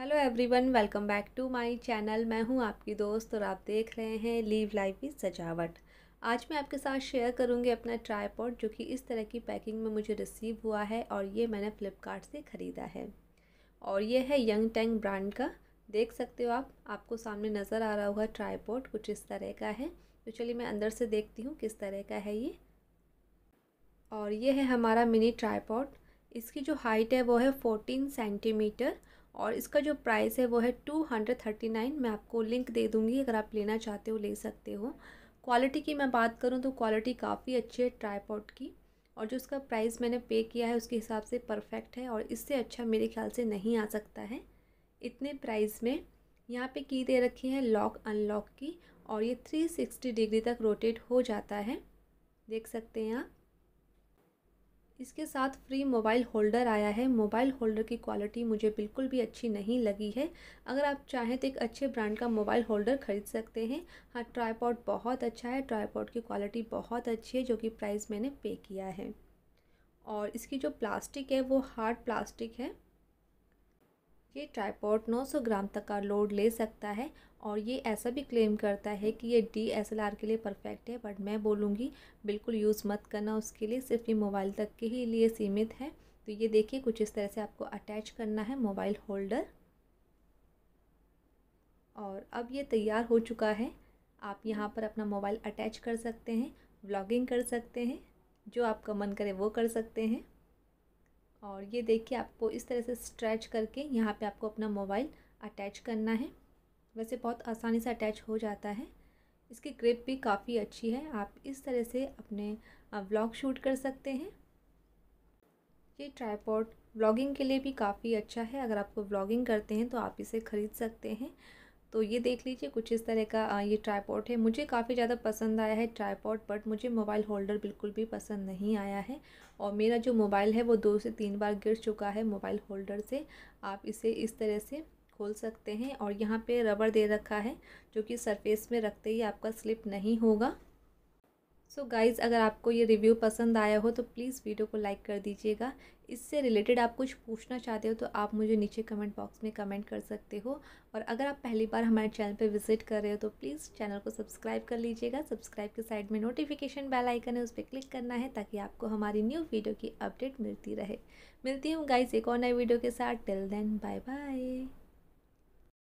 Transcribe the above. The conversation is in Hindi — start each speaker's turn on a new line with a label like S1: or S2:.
S1: hello everyone welcome back to my channel मैं हूं आपकी दोस्त और आप देख रहे हैं लीव लाइफ विद सजावट आज मैं आपके साथ शेयर करूंगी अपना ट्राईपॉड जो कि इस तरह की पैकिंग में मुझे रिसीव हुआ है और ये मैंने फ़्लिपकार्ट से ख़रीदा है और ये है यंग टैंग ब्रांड का देख सकते हो आप आपको सामने नज़र आ रहा होगा ट्राईपॉड कुछ इस तरह का है तो चलिए मैं अंदर से देखती हूँ किस तरह का है ये और ये है हमारा मिनी ट्राईपॉड इसकी जो हाइट है वो है फ़ोर्टीन सेंटीमीटर और इसका जो प्राइस है वो है टू हंड्रेड थर्टी नाइन मैं आपको लिंक दे दूँगी अगर आप लेना चाहते हो ले सकते हो क्वालिटी की मैं बात करूँ तो क्वालिटी काफ़ी अच्छी है ट्राईपॉड की और जो उसका प्राइस मैंने पे किया है उसके हिसाब से परफेक्ट है और इससे अच्छा मेरे ख्याल से नहीं आ सकता है इतने प्राइस में यहाँ पे की दे रखी है लॉक अनलॉक की और ये 360 डिग्री तक रोटेट हो जाता है देख सकते हैं आप इसके साथ फ्री मोबाइल होल्डर आया है मोबाइल होल्डर की क्वालिटी मुझे बिल्कुल भी अच्छी नहीं लगी है अगर आप चाहें तो एक अच्छे ब्रांड का मोबाइल होल्डर ख़रीद सकते हैं हाँ ट्राईपॉड बहुत अच्छा है ट्राईपॉड की क्वालिटी बहुत अच्छी है जो कि प्राइस मैंने पे किया है और इसकी जो प्लास्टिक है वो हार्ड प्लास्टिक है ये ट्राईपोर्ट 900 ग्राम तक का लोड ले सकता है और ये ऐसा भी क्लेम करता है कि ये डी एस एल आर के लिए परफेक्ट है बट मैं बोलूँगी बिल्कुल यूज़ मत करना उसके लिए सिर्फ ये मोबाइल तक के ही लिए सीमित है तो ये देखिए कुछ इस तरह से आपको अटैच करना है मोबाइल होल्डर और अब ये तैयार हो चुका है आप यहाँ पर अपना मोबाइल अटैच कर सकते हैं व्लॉगिंग कर सकते हैं जो आपका मन करे वो कर सकते हैं और ये देखिए आपको इस तरह से स्ट्रेच करके यहाँ पे आपको अपना मोबाइल अटैच करना है वैसे बहुत आसानी से अटैच हो जाता है इसकी ग्रिप भी काफ़ी अच्छी है आप इस तरह से अपने व्लॉग शूट कर सकते हैं ये ट्राईपॉड व्लॉगिंग के लिए भी काफ़ी अच्छा है अगर आपको व्लॉगिंग करते हैं तो आप इसे ख़रीद सकते हैं तो ये देख लीजिए कुछ इस तरह का ये ट्राईपॉड है मुझे काफ़ी ज़्यादा पसंद आया है ट्राईपॉड बट मुझे मोबाइल होल्डर बिल्कुल भी पसंद नहीं आया है और मेरा जो मोबाइल है वो दो से तीन बार गिर चुका है मोबाइल होल्डर से आप इसे इस तरह से खोल सकते हैं और यहाँ पे रबर दे रखा है जो कि सरफेस में रखते ही आपका स्लिप नहीं होगा सो so गाइज़ अगर आपको ये रिव्यू पसंद आया हो तो प्लीज़ वीडियो को लाइक कर दीजिएगा इससे रिलेटेड आप कुछ पूछना चाहते हो तो आप मुझे नीचे कमेंट बॉक्स में कमेंट कर सकते हो और अगर आप पहली बार हमारे चैनल पर विजिट कर रहे हो तो प्लीज़ चैनल को सब्सक्राइब कर लीजिएगा सब्सक्राइब के साइड में नोटिफिकेशन बेल आइकन है उस पर क्लिक करना है ताकि आपको हमारी न्यू वीडियो की अपडेट मिलती रहे मिलती हूँ गाइज़ एक और नए वीडियो के साथ टिल देन बाय बाय